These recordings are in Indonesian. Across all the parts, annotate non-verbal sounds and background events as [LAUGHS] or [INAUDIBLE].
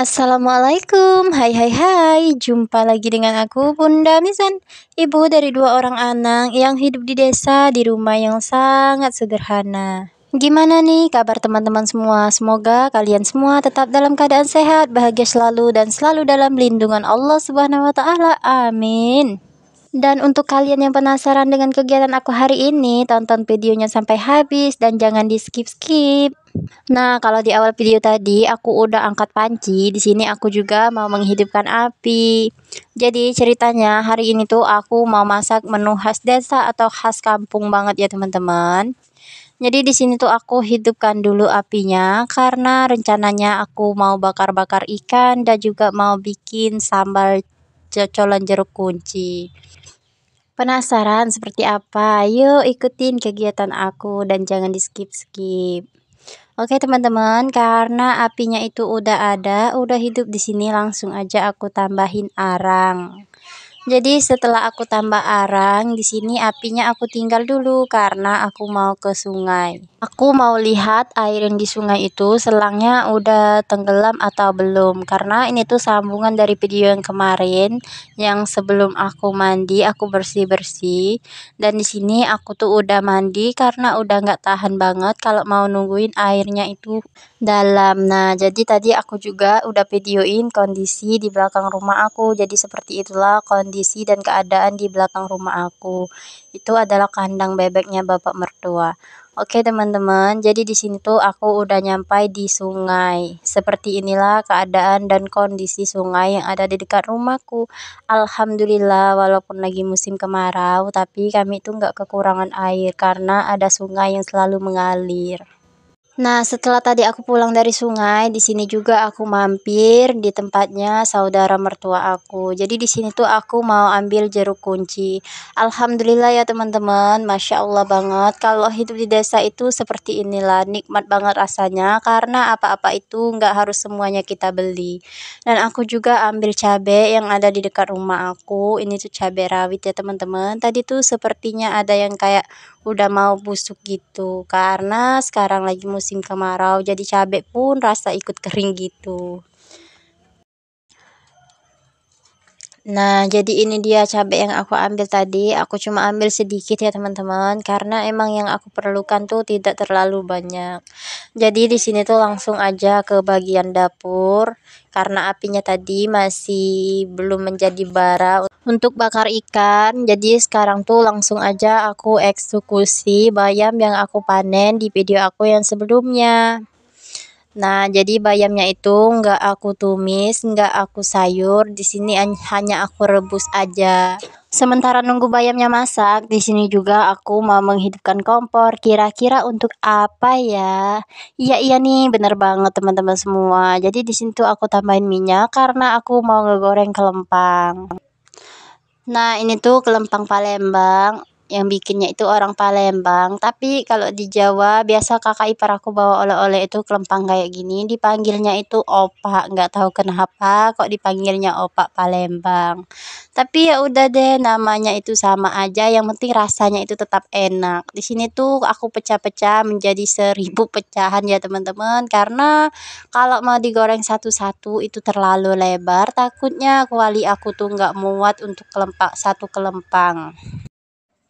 Assalamualaikum, hai hai hai Jumpa lagi dengan aku Bunda Mizan Ibu dari dua orang anak yang hidup di desa di rumah yang sangat sederhana Gimana nih kabar teman-teman semua? Semoga kalian semua tetap dalam keadaan sehat, bahagia selalu dan selalu dalam lindungan Allah Subhanahu wa taala. Amin. Dan untuk kalian yang penasaran dengan kegiatan aku hari ini, tonton videonya sampai habis dan jangan di skip-skip. Nah, kalau di awal video tadi aku udah angkat panci, di sini aku juga mau menghidupkan api. Jadi ceritanya hari ini tuh aku mau masak menu khas desa atau khas kampung banget ya teman-teman. Jadi di sini tuh aku hidupkan dulu apinya karena rencananya aku mau bakar-bakar ikan dan juga mau bikin sambal cocolan jeruk kunci. Penasaran seperti apa? Yuk ikutin kegiatan aku dan jangan di skip-skip. Oke teman-teman, karena apinya itu udah ada, udah hidup di sini langsung aja aku tambahin arang. Jadi setelah aku tambah arang, di sini apinya aku tinggal dulu karena aku mau ke sungai. Aku mau lihat air yang di sungai itu selangnya udah tenggelam atau belum karena ini tuh sambungan dari video yang kemarin yang sebelum aku mandi aku bersih-bersih dan di sini aku tuh udah mandi karena udah nggak tahan banget kalau mau nungguin airnya itu dalam. Nah, jadi tadi aku juga udah videoin kondisi di belakang rumah aku. Jadi seperti itulah kondisi dan keadaan di belakang rumah aku. Itu adalah kandang bebeknya bapak mertua. Oke teman-teman, jadi di sini tuh aku udah nyampai di sungai. Seperti inilah keadaan dan kondisi sungai yang ada di dekat rumahku. Alhamdulillah, walaupun lagi musim kemarau, tapi kami tuh nggak kekurangan air karena ada sungai yang selalu mengalir. Nah, setelah tadi aku pulang dari sungai, di sini juga aku mampir di tempatnya saudara mertua aku. Jadi di sini tuh aku mau ambil jeruk kunci. Alhamdulillah ya teman-teman, masya Allah banget. Kalau hidup di desa itu seperti inilah, nikmat banget rasanya karena apa-apa itu nggak harus semuanya kita beli. Dan aku juga ambil cabai yang ada di dekat rumah aku. Ini tuh cabai rawit ya teman-teman. Tadi tuh sepertinya ada yang kayak udah mau busuk gitu karena sekarang lagi musim kemarau jadi cabai pun rasa ikut kering gitu Nah, jadi ini dia cabai yang aku ambil tadi. Aku cuma ambil sedikit ya teman-teman, karena emang yang aku perlukan tuh tidak terlalu banyak. Jadi di sini tuh langsung aja ke bagian dapur, karena apinya tadi masih belum menjadi bara untuk bakar ikan. Jadi sekarang tuh langsung aja aku eksekusi bayam yang aku panen di video aku yang sebelumnya. Nah, jadi bayamnya itu enggak aku tumis, enggak aku sayur. Di sini hanya aku rebus aja. Sementara nunggu bayamnya masak, di sini juga aku mau menghidupkan kompor. Kira-kira untuk apa ya? Iya iya nih, bener banget teman-teman semua. Jadi di sini tuh aku tambahin minyak karena aku mau ngegoreng kelempang. Nah, ini tuh kelempang Palembang yang bikinnya itu orang Palembang. Tapi kalau di Jawa biasa kakak ipar aku bawa oleh-oleh itu kelempang kayak gini dipanggilnya itu opak. Nggak tahu kenapa kok dipanggilnya opak Palembang. Tapi ya udah deh namanya itu sama aja. Yang penting rasanya itu tetap enak. Di sini tuh aku pecah-pecah menjadi seribu pecahan ya teman-teman. Karena kalau mau digoreng satu-satu itu terlalu lebar. Takutnya kuali aku tuh nggak muat untuk kelempak satu kelempang.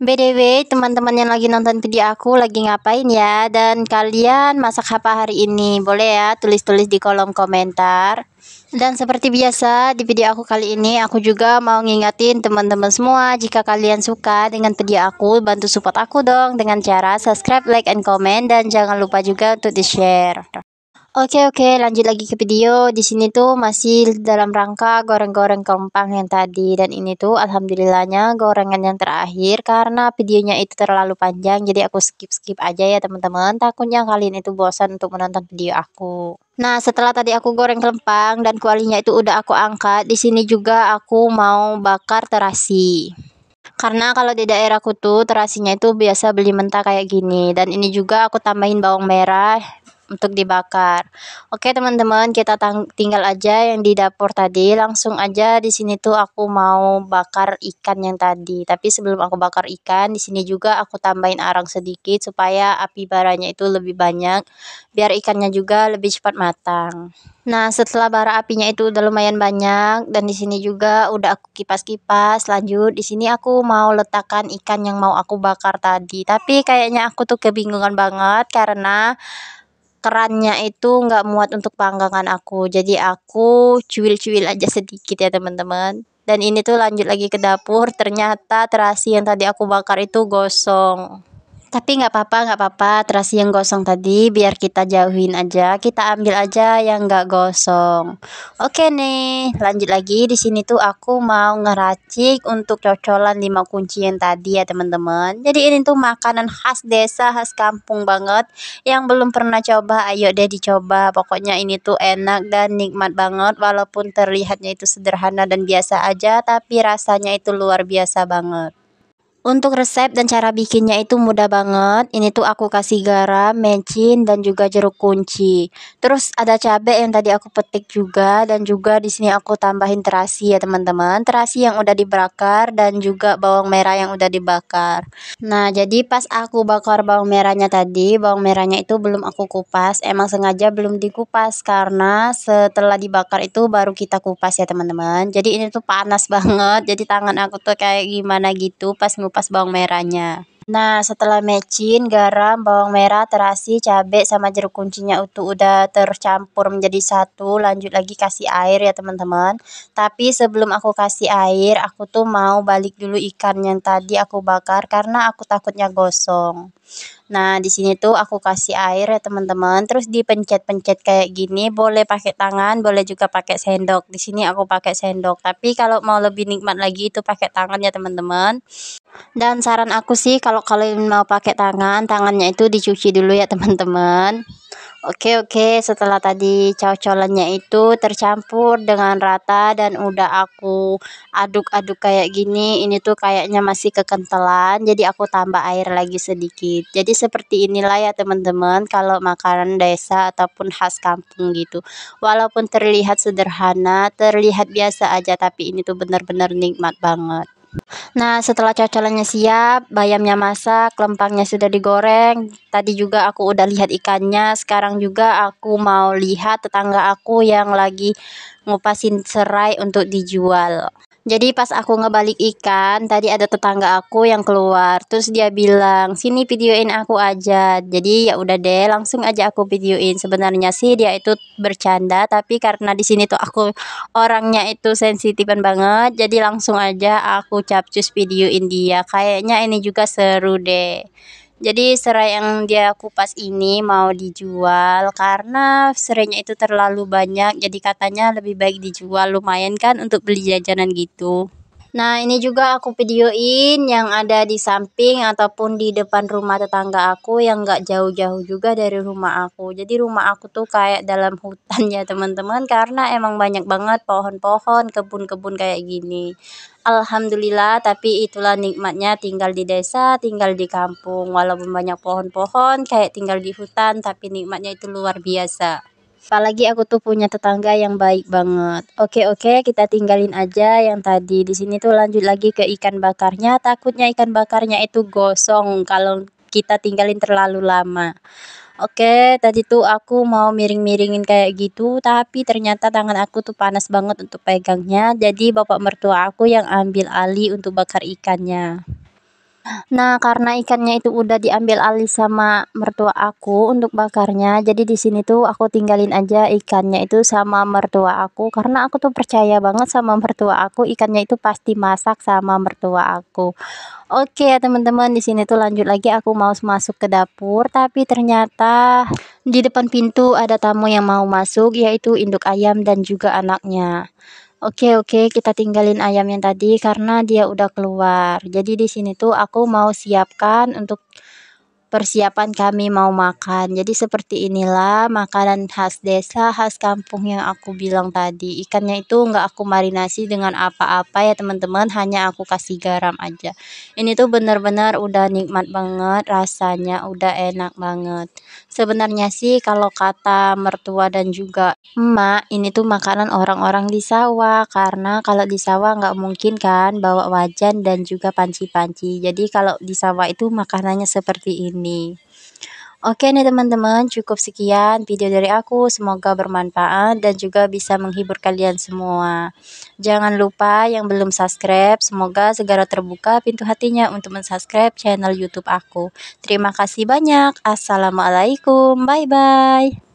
BDW, teman-teman yang lagi nonton video aku lagi ngapain ya? Dan kalian masak apa hari ini? Boleh ya tulis-tulis di kolom komentar. Dan seperti biasa, di video aku kali ini aku juga mau ngingatin teman-teman semua jika kalian suka dengan video aku, bantu support aku dong dengan cara subscribe, like, and comment dan jangan lupa juga untuk di-share. Oke oke, lanjut lagi ke video. Di sini tuh masih dalam rangka goreng-goreng kempang yang tadi dan ini tuh alhamdulillahnya gorengan yang terakhir karena videonya itu terlalu panjang jadi aku skip-skip aja ya teman-teman. Takutnya kalian itu bosan untuk menonton video aku. Nah, setelah tadi aku goreng kempang dan kualinya itu udah aku angkat, di sini juga aku mau bakar terasi karena kalau di daerahku tuh terasinya itu biasa beli mentah kayak gini dan ini juga aku tambahin bawang merah untuk dibakar. Oke teman-teman, kita tinggal aja yang di dapur tadi. Langsung aja di sini tuh aku mau bakar ikan yang tadi. Tapi sebelum aku bakar ikan, di sini juga aku tambahin arang sedikit supaya api baranya itu lebih banyak. Biar ikannya juga lebih cepat matang. Nah, setelah bara apinya itu udah lumayan banyak dan di sini juga udah aku kipas-kipas. Lanjut, di sini aku mau letakkan ikan yang mau aku bakar tadi. Tapi kayaknya aku tuh kebingungan banget karena kerannya itu nggak muat untuk panggangan aku jadi aku cuil-cuil aja sedikit ya teman-teman dan ini tuh lanjut lagi ke dapur ternyata terasi yang tadi aku bakar itu gosong tapi nggak apa-apa, nggak apa-apa. Terasi yang gosong tadi biar kita jauhin aja. Kita ambil aja yang nggak gosong. Oke nih, lanjut lagi. Di sini tuh aku mau ngeracik untuk cocolan lima kunci yang tadi ya teman-teman. Jadi ini tuh makanan khas desa, khas kampung banget. Yang belum pernah coba, ayo deh dicoba. Pokoknya ini tuh enak dan nikmat banget. Walaupun terlihatnya itu sederhana dan biasa aja, tapi rasanya itu luar biasa banget. Untuk resep dan cara bikinnya itu mudah banget. Ini tuh aku kasih garam, mecin dan juga jeruk kunci. Terus ada cabai yang tadi aku petik juga dan juga di sini aku tambahin terasi ya teman-teman. Terasi yang udah dibakar dan juga bawang merah yang udah dibakar. Nah, jadi pas aku bakar bawang merahnya tadi, bawang merahnya itu belum aku kupas. Emang sengaja belum dikupas karena setelah dibakar itu baru kita kupas ya teman-teman. Jadi ini tuh panas [LAUGHS] banget. Jadi tangan aku tuh kayak gimana gitu pas ngupas kupas bawang merahnya. Nah, setelah mecin, garam, bawang merah, terasi, cabai, sama jeruk kuncinya itu udah tercampur menjadi satu. Lanjut lagi kasih air ya teman-teman. Tapi sebelum aku kasih air, aku tuh mau balik dulu ikan yang tadi aku bakar karena aku takutnya gosong. Nah, di sini tuh aku kasih air ya, teman-teman. Terus dipencet-pencet kayak gini, boleh pakai tangan, boleh juga pakai sendok. Di sini aku pakai sendok, tapi kalau mau lebih nikmat lagi itu pakai tangan ya, teman-teman. Dan saran aku sih kalau kalian mau pakai tangan, tangannya itu dicuci dulu ya, teman-teman. Oke oke setelah tadi cocolannya itu tercampur dengan rata dan udah aku aduk-aduk kayak gini ini tuh kayaknya masih kekentalan jadi aku tambah air lagi sedikit jadi seperti inilah ya teman-teman kalau makanan desa ataupun khas kampung gitu walaupun terlihat sederhana terlihat biasa aja tapi ini tuh benar-benar nikmat banget Nah, setelah cocolannya siap, bayamnya masak, lempangnya sudah digoreng. Tadi juga aku udah lihat ikannya. Sekarang juga aku mau lihat tetangga aku yang lagi ngupasin serai untuk dijual. Jadi pas aku ngebalik ikan, tadi ada tetangga aku yang keluar. Terus dia bilang, "Sini videoin aku aja." Jadi ya udah deh, langsung aja aku videoin. Sebenarnya sih dia itu bercanda, tapi karena di sini tuh aku orangnya itu sensitifan banget, jadi langsung aja aku capcus videoin dia. Kayaknya ini juga seru deh. Jadi serai yang dia kupas ini mau dijual karena serainya itu terlalu banyak jadi katanya lebih baik dijual lumayan kan untuk beli jajanan gitu. Nah, ini juga aku videoin yang ada di samping ataupun di depan rumah tetangga aku yang gak jauh-jauh juga dari rumah aku. Jadi rumah aku tuh kayak dalam hutan ya teman-teman karena emang banyak banget pohon-pohon, kebun-kebun kayak gini. Alhamdulillah, tapi itulah nikmatnya tinggal di desa, tinggal di kampung. Walaupun banyak pohon-pohon, kayak tinggal di hutan, tapi nikmatnya itu luar biasa. Apalagi aku tuh punya tetangga yang baik banget. Oke oke, kita tinggalin aja yang tadi. Di sini tuh lanjut lagi ke ikan bakarnya. Takutnya ikan bakarnya itu gosong kalau kita tinggalin terlalu lama. Oke, tadi tuh aku mau miring-miringin kayak gitu, tapi ternyata tangan aku tuh panas banget untuk pegangnya. Jadi bapak mertua aku yang ambil alih untuk bakar ikannya. Nah, karena ikannya itu udah diambil alih sama mertua aku untuk bakarnya, jadi di sini tuh aku tinggalin aja ikannya itu sama mertua aku karena aku tuh percaya banget sama mertua aku, ikannya itu pasti masak sama mertua aku. Oke ya teman-teman, di sini tuh lanjut lagi aku mau masuk ke dapur, tapi ternyata di depan pintu ada tamu yang mau masuk yaitu induk ayam dan juga anaknya. Oke oke, kita tinggalin ayam yang tadi karena dia udah keluar. Jadi di sini tuh aku mau siapkan untuk persiapan kami mau makan. Jadi seperti inilah makanan khas desa, khas kampung yang aku bilang tadi. Ikannya itu nggak aku marinasi dengan apa-apa ya teman-teman, hanya aku kasih garam aja. Ini tuh benar-benar udah nikmat banget, rasanya udah enak banget. Sebenarnya sih kalau kata mertua dan juga emak, ini tuh makanan orang-orang di sawah karena kalau di sawah nggak mungkin kan bawa wajan dan juga panci-panci. Jadi kalau di sawah itu makanannya seperti ini ini. Oke nih teman-teman, cukup sekian video dari aku. Semoga bermanfaat dan juga bisa menghibur kalian semua. Jangan lupa yang belum subscribe, semoga segera terbuka pintu hatinya untuk mensubscribe channel YouTube aku. Terima kasih banyak. Assalamualaikum. Bye-bye.